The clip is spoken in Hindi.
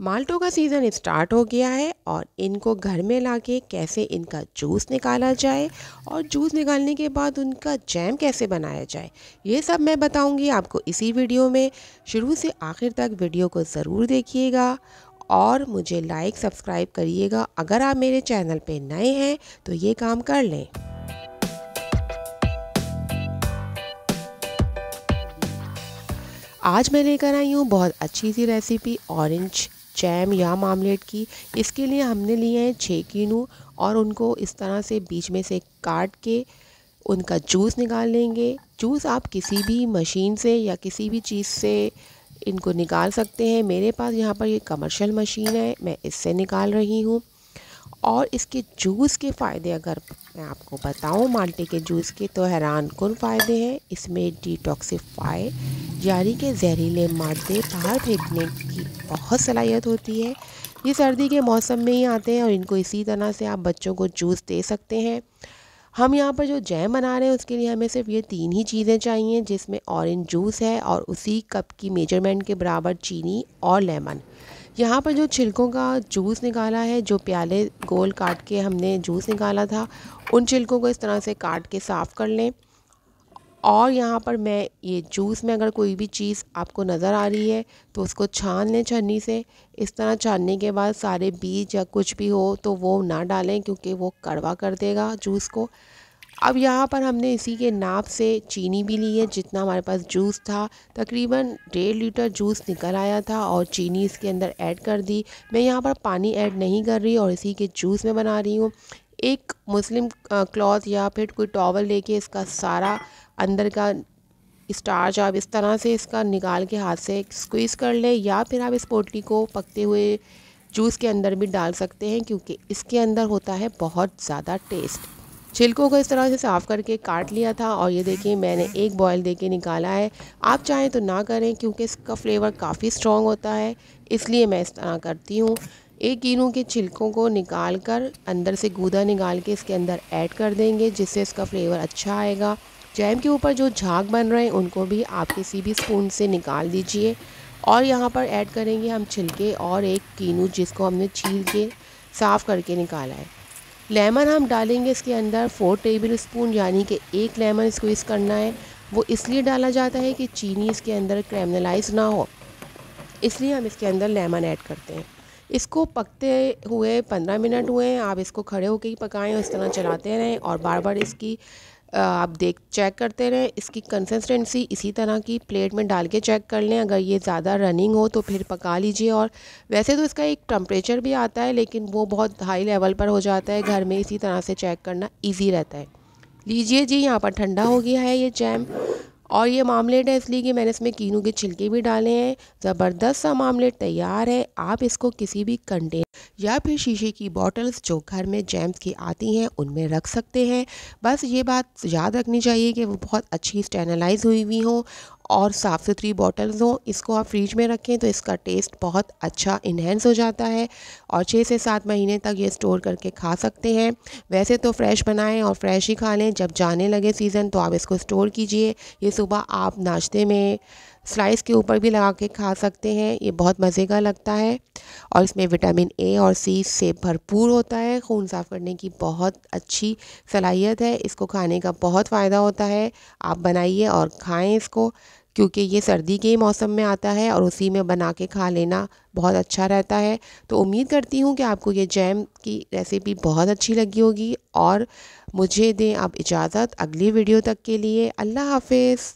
माल्टो का सीज़न स्टार्ट हो गया है और इनको घर में लाके कैसे इनका जूस निकाला जाए और जूस निकालने के बाद उनका जैम कैसे बनाया जाए ये सब मैं बताऊंगी आपको इसी वीडियो में शुरू से आखिर तक वीडियो को ज़रूर देखिएगा और मुझे लाइक सब्सक्राइब करिएगा अगर आप मेरे चैनल पे नए हैं तो ये काम कर लें आज मैं लेकर आई हूँ बहुत अच्छी सी रेसिपी ऑरेंज जैम या मामलेट की इसके लिए हमने लिए हैं छः किनू और उनको इस तरह से बीच में से काट के उनका जूस निकाल लेंगे जूस आप किसी भी मशीन से या किसी भी चीज़ से इनको निकाल सकते हैं मेरे पास यहाँ पर ये कमर्शियल मशीन है मैं इससे निकाल रही हूँ और इसके जूस के फ़ायदे अगर मैं आपको बताऊँ माल्टे के जूस के तो हैरान कन फ़ायदे हैं इसमें डिटॉक्सीफाई जारी के जहरीले मादे बाहर फेंकने की बहुत सलाहियत होती है ये सर्दी के मौसम में ही आते हैं और इनको इसी तरह से आप बच्चों को जूस दे सकते हैं हम यहाँ पर जो जैम बना रहे हैं उसके लिए हमें सिर्फ ये तीन ही चीज़ें चाहिए जिसमें ऑरेंज जूस है और उसी कप की मेजरमेंट के बराबर चीनी और लेमन यहाँ पर जो छिलकों का जूस निकाला है जो प्याले गोल काट के हमने जूस निकाला था उन छिलकों को इस तरह से काट के साफ़ कर लें और यहाँ पर मैं ये जूस में अगर कोई भी चीज़ आपको नज़र आ रही है तो उसको छान लें छन्नी से इस तरह छानने के बाद सारे बीज या कुछ भी हो तो वो ना डालें क्योंकि वो कड़वा कर देगा जूस को अब यहाँ पर हमने इसी के नाप से चीनी भी ली है जितना हमारे पास जूस था तकरीबन डेढ़ लीटर जूस निकल आया था और चीनी इसके अंदर ऐड कर दी मैं यहाँ पर पानी ऐड नहीं कर रही और इसी के जूस में बना रही हूँ एक मुस्लिम क्लॉथ या फिर कोई टॉवल लेके इसका सारा अंदर का स्टार्च आप इस तरह से इसका निकाल के हाथ से स्क्वीज़ कर लें या फिर आप इस पोटली को पकते हुए जूस के अंदर भी डाल सकते हैं क्योंकि इसके अंदर होता है बहुत ज़्यादा टेस्ट छिलकों को इस तरह से साफ़ करके काट लिया था और ये देखिए मैंने एक बॉयल दे के निकाला है आप चाहें तो ना करें क्योंकि इसका फ्लेवर काफ़ी स्ट्रॉन्ग होता है इसलिए मैं इस तरह करती हूँ एक ईनू के छिलकों को निकाल कर अंदर से गूदा निकाल के इसके अंदर ऐड कर देंगे जिससे इसका फ्लेवर अच्छा आएगा जैम के ऊपर जो झाग बन रहे हैं उनको भी आप किसी भी स्पून से निकाल दीजिए और यहाँ पर ऐड करेंगे हम छिलके और एक कीनू जिसको हमने छील के साफ़ करके निकाला है लेमन हम डालेंगे इसके अंदर फोर टेबल स्पून यानी कि एक लेमन स्क्वीज़ करना है वो इसलिए डाला जाता है कि चीनी इसके अंदर क्रेमनलाइज ना हो इसलिए हम इसके अंदर लेमन ऐड करते हैं इसको पकते हुए पंद्रह मिनट हुए हैं आप इसको खड़े होकर ही पकाएं इस तरह चलाते रहें और बार बार इसकी आप देख चेक करते रहें इसकी कंसिस्टेंसी इसी तरह की प्लेट में डाल के चेक कर लें अगर ये ज़्यादा रनिंग हो तो फिर पका लीजिए और वैसे तो इसका एक टम्परेचर भी आता है लेकिन वो बहुत हाई लेवल पर हो जाता है घर में इसी तरह से चेक करना ईजी रहता है लीजिए जी यहाँ पर ठंडा हो गया है ये जैम और ये मामलेट है इसलिए कि मैंने इसमें कीनू के छिलके भी डाले हैं ज़बरदस्त सा मामलेट तैयार है आप इसको किसी भी कंटेनर या फिर शीशे की बॉटल्स जो घर में जैम्स की आती हैं उनमें रख सकते हैं बस ये बात याद रखनी चाहिए कि वो बहुत अच्छी स्टेनलाइज हुई हुई हो और साफ़ सुथरी बॉटल्स हों इसको आप फ्रिज में रखें तो इसका टेस्ट बहुत अच्छा इन्हेंस हो जाता है और छः से सात महीने तक ये स्टोर करके खा सकते हैं वैसे तो फ्रेश बनाएं और फ्रेश ही खा लें जब जाने लगे सीज़न तो आप इसको स्टोर कीजिए ये सुबह आप नाश्ते में स्लाइस के ऊपर भी लगा के खा सकते हैं ये बहुत मज़े का लगता है और इसमें विटामिन ए और सी से भरपूर होता है खून साफ़ करने की बहुत अच्छी सलाहियत है इसको खाने का बहुत फ़ायदा होता है आप बनाइए और खाएँ इसको क्योंकि ये सर्दी के ही मौसम में आता है और उसी में बना के खा लेना बहुत अच्छा रहता है तो उम्मीद करती हूँ कि आपको ये जैम की रेसिपी बहुत अच्छी लगी होगी और मुझे दें आप इजाज़त अगली वीडियो तक के लिए अल्लाह हाफिज़